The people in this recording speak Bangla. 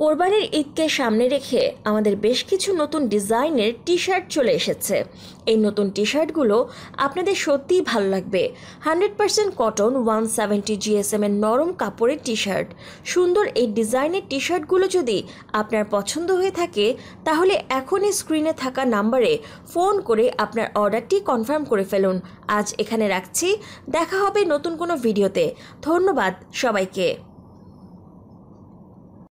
কোরবানির ঈদকে সামনে রেখে আমাদের বেশ কিছু নতুন ডিজাইনের টি শার্ট চলে এসেছে এই নতুন টি শার্টগুলো আপনাদের সত্যিই ভালো লাগবে hundred percent cotton one seventy GSM এর নরম কাপড়ের টি শার্ট সুন্দর এই ডিজাইনের টি শার্টগুলো যদি আপনার পছন্দ হয়ে থাকে তাহলে এখনই স্ক্রিনে থাকা নাম্বারে ফোন করে আপনার অর্ডারটি কনফার্ম করে ফেলুন আজ এখানে রাখছি দেখা হবে নতুন কোনো ভিডিওতে ধন্যবাদ সবাইকে